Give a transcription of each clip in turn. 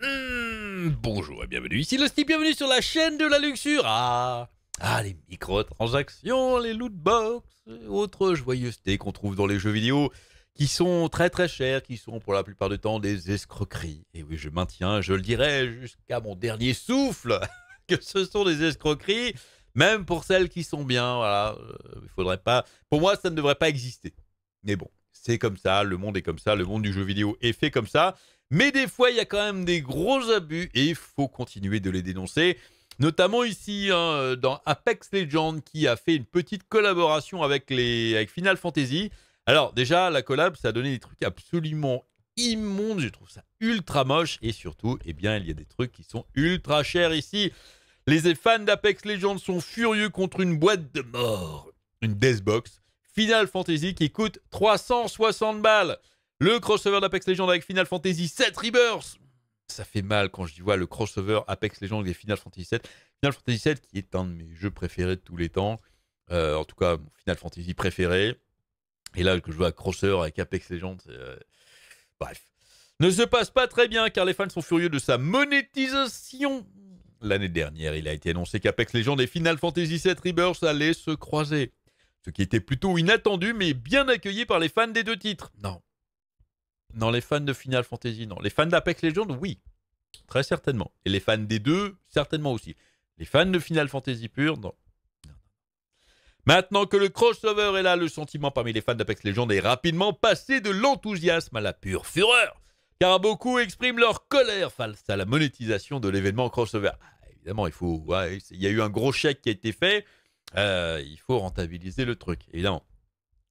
Hmm, bonjour et bienvenue ici le style. bienvenue sur la chaîne de la luxure. Ah, ah les microtransactions, les loot lootbox, autres joyeusetés qu'on trouve dans les jeux vidéo qui sont très très chers, qui sont pour la plupart du temps des escroqueries. Et oui, je maintiens, je le dirai jusqu'à mon dernier souffle que ce sont des escroqueries, même pour celles qui sont bien. Voilà, euh, il faudrait pas. Pour moi, ça ne devrait pas exister. Mais bon, c'est comme ça, le monde est comme ça, le monde du jeu vidéo est fait comme ça. Mais des fois, il y a quand même des gros abus et il faut continuer de les dénoncer. Notamment ici, hein, dans Apex Legends, qui a fait une petite collaboration avec, les, avec Final Fantasy. Alors déjà, la collab, ça a donné des trucs absolument immondes. Je trouve ça ultra moche. Et surtout, et eh bien, il y a des trucs qui sont ultra chers ici. Les fans d'Apex Legends sont furieux contre une boîte de mort, une Deathbox, Final Fantasy qui coûte 360 balles. Le crossover d'Apex Legends avec Final Fantasy 7 Rebirth. Ça fait mal quand je vois le crossover Apex Legends et Final Fantasy 7. Final Fantasy 7 qui est un de mes jeux préférés de tous les temps. Euh, en tout cas, mon Final Fantasy préféré. Et là, que je vois crossover avec Apex Legends. Euh, bref. Ne se passe pas très bien car les fans sont furieux de sa monétisation. L'année dernière, il a été annoncé qu'Apex Legends et Final Fantasy VII Rebirth allaient se croiser ce qui était plutôt inattendu mais bien accueilli par les fans des deux titres. Non. Non, les fans de Final Fantasy, non. Les fans d'Apex Legends, oui. Très certainement. Et les fans des deux, certainement aussi. Les fans de Final Fantasy pur, non. Maintenant que le crossover est là, le sentiment parmi les fans d'Apex Legends est rapidement passé de l'enthousiasme à la pure fureur. Car beaucoup expriment leur colère face à la monétisation de l'événement crossover. Ah, évidemment, il faut. il y a eu un gros chèque qui a été fait. Euh, il faut rentabiliser le truc, évidemment.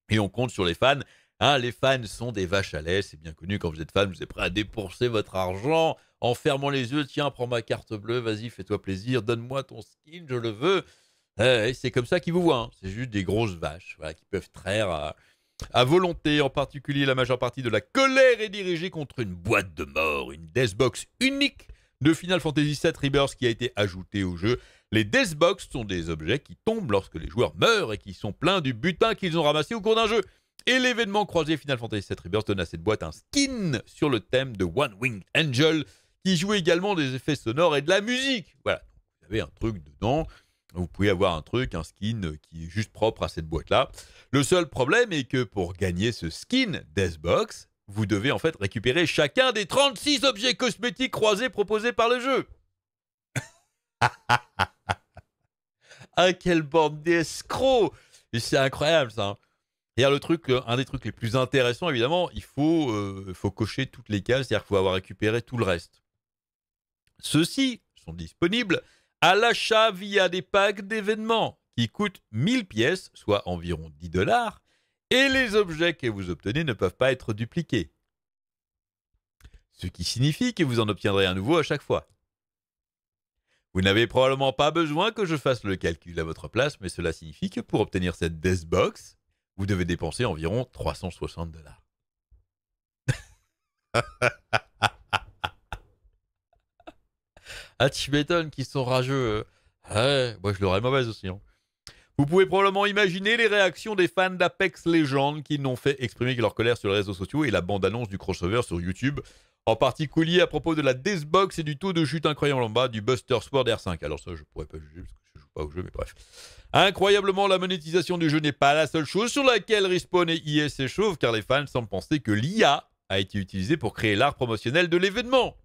Et on compte sur les fans. Hein, les fans sont des vaches à lait, c'est bien connu. Quand vous êtes fan, vous êtes prêt à dépenser votre argent en fermant les yeux. Tiens, prends ma carte bleue, vas-y, fais-toi plaisir, donne-moi ton skin, je le veux. Euh, c'est comme ça qu'ils vous voient. Hein. C'est juste des grosses vaches qui peuvent traire à, volonté. En particulier, la majeure partie de la colère est dirigée contre une boîte de mort, une Deathbox unique de Final Fantasy VII Rebirth qui a été ajoutée au jeu les deathbox sont des objets qui tombent lorsque les joueurs meurent et qui sont pleins du butin qu'ils ont ramassé au cours d'un jeu. Et l'événement croisé Final Fantasy VII Rebirth donne à cette boîte un skin sur le thème de One Wing Angel, qui joue également des effets sonores et de la musique. Voilà, vous avez un truc dedans. Vous pouvez avoir un truc, un skin qui est juste propre à cette boîte-là. Le seul problème est que pour gagner ce skin Deathbox, vous devez en fait récupérer chacun des 36 objets cosmétiques croisés proposés par le jeu ah, quelle bande d'escrocs C'est incroyable, ça. Et hein. le truc, euh, un des trucs les plus intéressants, évidemment, il faut, euh, faut cocher toutes les cases, c'est-à-dire qu'il faut avoir récupéré tout le reste. Ceux-ci sont disponibles à l'achat via des packs d'événements qui coûtent 1000 pièces, soit environ 10 dollars, et les objets que vous obtenez ne peuvent pas être dupliqués. Ce qui signifie que vous en obtiendrez un nouveau à chaque fois. Vous n'avez probablement pas besoin que je fasse le calcul à votre place, mais cela signifie que pour obtenir cette Box, vous devez dépenser environ 360 dollars. ah, tu m'étonnes qu'ils sont rageux. Hein. Ouais, moi je l'aurais mauvaise aussi. Hein. Vous pouvez probablement imaginer les réactions des fans d'Apex Legends qui n'ont fait exprimer que leur colère sur les réseaux sociaux et la bande-annonce du crossover sur YouTube en particulier à propos de la Deathbox et du taux de chute incroyable en bas du Buster Sword R5. Alors ça, je pourrais pas juger parce que je joue pas au jeu, mais bref. Incroyablement, la monétisation du jeu n'est pas la seule chose sur laquelle Respawn et IS s'échauffent, car les fans semblent penser que l'IA a été utilisée pour créer l'art promotionnel de l'événement.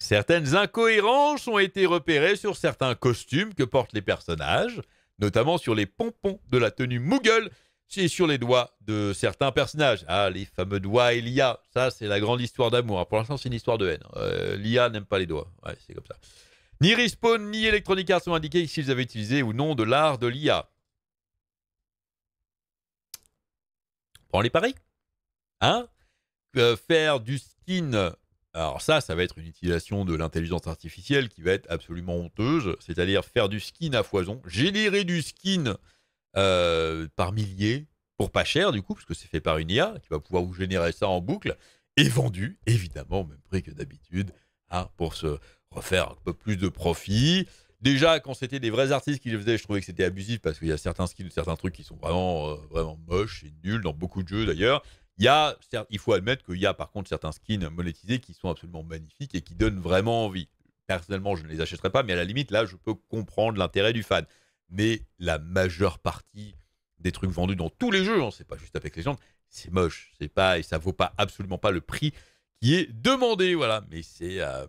Certaines incohérences ont été repérées sur certains costumes que portent les personnages, notamment sur les pompons de la tenue Moogle c'est sur les doigts de certains personnages. Ah, les fameux doigts et l'IA, ça c'est la grande histoire d'amour. Pour l'instant, c'est une histoire de haine. Euh, L'IA n'aime pas les doigts. Ouais, c'est comme ça. Ni Respawn ni Electronic Arts sont indiqués s'ils avaient utilisé ou non de l'art de l'IA. Prends les paris. Hein Faire du skin. Alors ça, ça va être une utilisation de l'intelligence artificielle qui va être absolument honteuse. C'est-à-dire faire du skin à foison. Générer du skin euh, par milliers, pour pas cher du coup, parce que c'est fait par une IA qui va pouvoir vous générer ça en boucle, et vendu, évidemment, au même prix que d'habitude, hein, pour se refaire un peu plus de profit. Déjà, quand c'était des vrais artistes qui le faisaient, je trouvais que c'était abusif parce qu'il y a certains skins, certains trucs qui sont vraiment, euh, vraiment moches et nuls dans beaucoup de jeux d'ailleurs. Il, y a, il faut admettre qu'il y a par contre certains skins monétisés qui sont absolument magnifiques et qui donnent vraiment envie. Personnellement, je ne les achèterai pas, mais à la limite, là, je peux comprendre l'intérêt du fan mais la majeure partie des trucs vendus dans tous les jeux, hein, c'est pas juste avec les gens, c'est moche, c'est pas et ça vaut pas absolument pas le prix qui est demandé, voilà. Mais c'est, euh,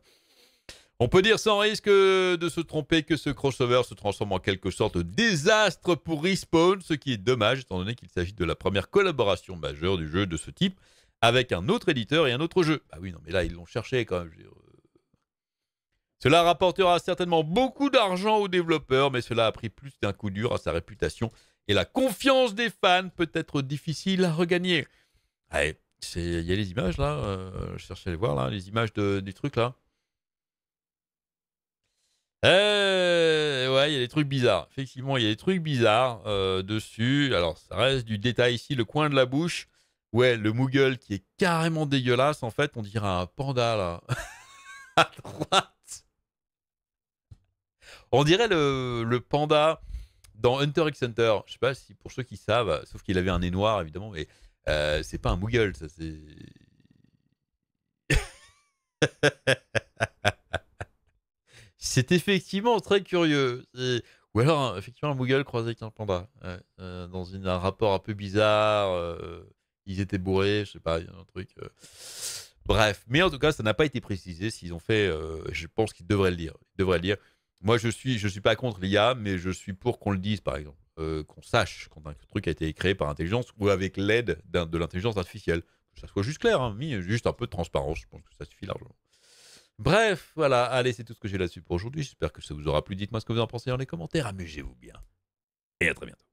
on peut dire sans risque de se tromper que ce crossover se transforme en quelque sorte de désastre pour Respawn, ce qui est dommage étant donné qu'il s'agit de la première collaboration majeure du jeu de ce type avec un autre éditeur et un autre jeu. Ah oui, non, mais là ils l'ont cherché quand même. Je cela rapportera certainement beaucoup d'argent aux développeurs, mais cela a pris plus d'un coup dur à sa réputation et la confiance des fans peut être difficile à regagner. Ah, il y a les images là, euh, je cherchais à les voir là, les images de, du truc là. Eh, ouais, il y a des trucs bizarres. Effectivement, il y a des trucs bizarres euh, dessus. Alors, ça reste du détail ici, le coin de la bouche. Ouais, le Moogle qui est carrément dégueulasse. En fait, on dirait un panda là. à droite. On dirait le, panda dans Hunter x Hunter. Je sais pas si pour ceux qui savent, sauf qu'il avait un nez noir évidemment, mais euh, c'est pas un Moogle, ça c'est. c'est effectivement très curieux. Ou alors, effectivement, un Moogle croisé avec un panda. Euh, dans un rapport un peu bizarre. Euh, ils étaient bourrés, je sais pas, il y a un truc. Bref. Mais en tout cas, ça n'a pas été précisé s'ils ont fait. je pense qu'ils devraient le dire. Ils devraient le dire. Moi, je suis, je suis pas contre l'IA, mais je suis pour qu'on le dise, par exemple, euh, qu'on sache quand un truc a été créé par intelligence ou avec l'aide de l'intelligence artificielle. Que ça soit juste clair, hein, juste un peu de transparence. Je pense que ça suffit largement. Bref, voilà. Allez, c'est tout ce que j'ai là-dessus pour aujourd'hui. J'espère que ça vous aura plu. Dites-moi ce que vous en pensez dans les commentaires. Amusez-vous bien. Et à très bientôt.